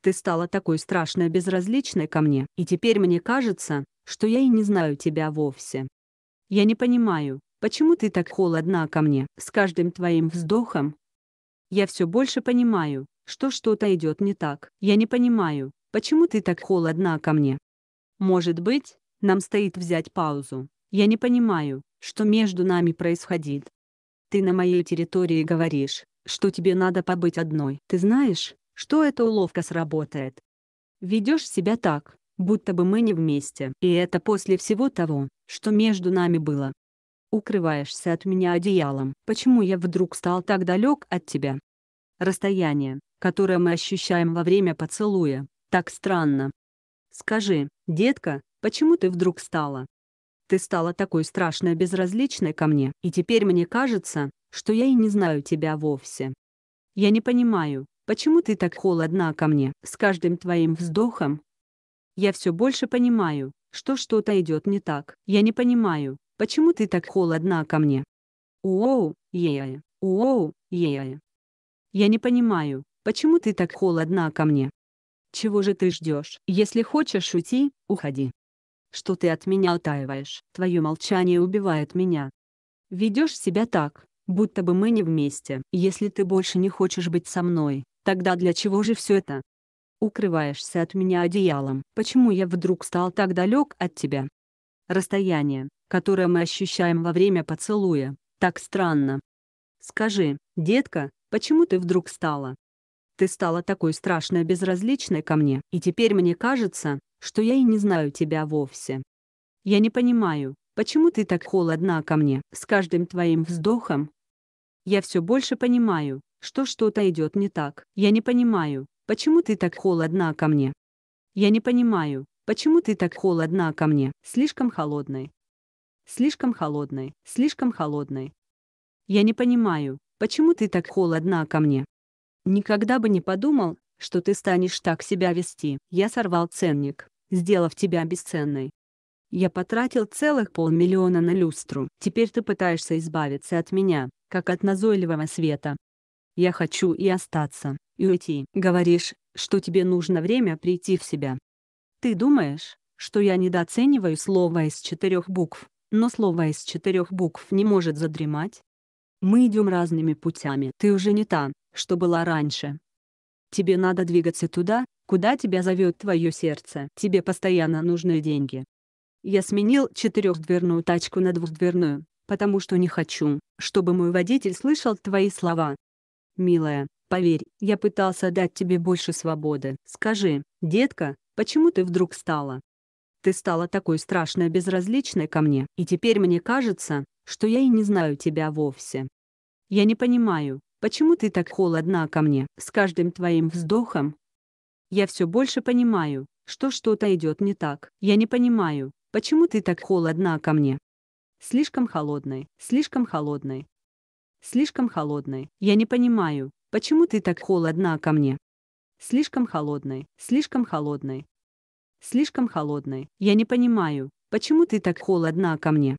Ты стала такой страшно безразличной ко мне, и теперь мне кажется, что я и не знаю тебя вовсе. Я не понимаю, почему ты так холодна ко мне с каждым твоим вздохом. Я все больше понимаю, что что-то идет не так. Я не понимаю, почему ты так холодна ко мне. Может быть, нам стоит взять паузу. Я не понимаю, что между нами происходит. Ты на моей территории говоришь, что тебе надо побыть одной. Ты знаешь, что эта уловка сработает. Ведешь себя так, будто бы мы не вместе, и это после всего того, что между нами было. Укрываешься от меня одеялом. Почему я вдруг стал так далек от тебя? Расстояние, которое мы ощущаем во время поцелуя, так странно. Скажи, детка, почему ты вдруг стала? Ты стала такой страшно безразличной ко мне, и теперь мне кажется, что я и не знаю тебя вовсе. Я не понимаю, Почему ты так холодна ко мне? С каждым твоим вздохом я все больше понимаю, что что-то идет не так. Я не понимаю, почему ты так холодна ко мне. Оу, ея, оу, ея. Я не понимаю, почему ты так холодна ко мне. Чего же ты ждешь? Если хочешь уйти, уходи. Что ты от меня утаиваешь? Твое молчание убивает меня. Ведешь себя так, будто бы мы не вместе. Если ты больше не хочешь быть со мной, Тогда для чего же все это? Укрываешься от меня одеялом. Почему я вдруг стал так далек от тебя? Расстояние, которое мы ощущаем во время поцелуя, так странно. Скажи, детка, почему ты вдруг стала? Ты стала такой страшно безразличной ко мне, и теперь мне кажется, что я и не знаю тебя вовсе. Я не понимаю, почему ты так холодна ко мне с каждым твоим вздохом. Я все больше понимаю, что что-то идет не так. Я не понимаю, почему ты так холодна ко мне. Я не понимаю, почему ты так холодна ко мне. Слишком холодной. Слишком холодной. Слишком холодной. Я не понимаю, почему ты так холодна ко мне. Никогда бы не подумал, что ты станешь так себя вести. Я сорвал ценник, сделав тебя бесценной. Я потратил целых полмиллиона на люстру. Теперь ты пытаешься избавиться от меня, как от назойливого света я хочу и остаться, и уйти. Говоришь, что тебе нужно время прийти в себя. Ты думаешь, что я недооцениваю слово из четырех букв, но слово из четырех букв не может задремать? Мы идем разными путями. Ты уже не та, что была раньше. Тебе надо двигаться туда, куда тебя зовет твое сердце. Тебе постоянно нужны деньги. Я сменил четырехдверную тачку на двухдверную, потому что не хочу, чтобы мой водитель слышал твои слова. «Милая, поверь, я пытался дать тебе больше свободы. Скажи, детка, почему ты вдруг стала? Ты стала такой страшно безразличной ко мне, и теперь мне кажется, что я и не знаю тебя вовсе. Я не понимаю, почему ты так холодна ко мне с каждым твоим вздохом? Я все больше понимаю, что что-то идет не так. Я не понимаю, почему ты так холодна ко мне. Слишком холодной, слишком холодной, Слишком холодной. Я не понимаю, почему ты так холодна ко мне? Слишком холодной, слишком холодной. Слишком холодной. Я не понимаю, почему ты так холодна ко мне?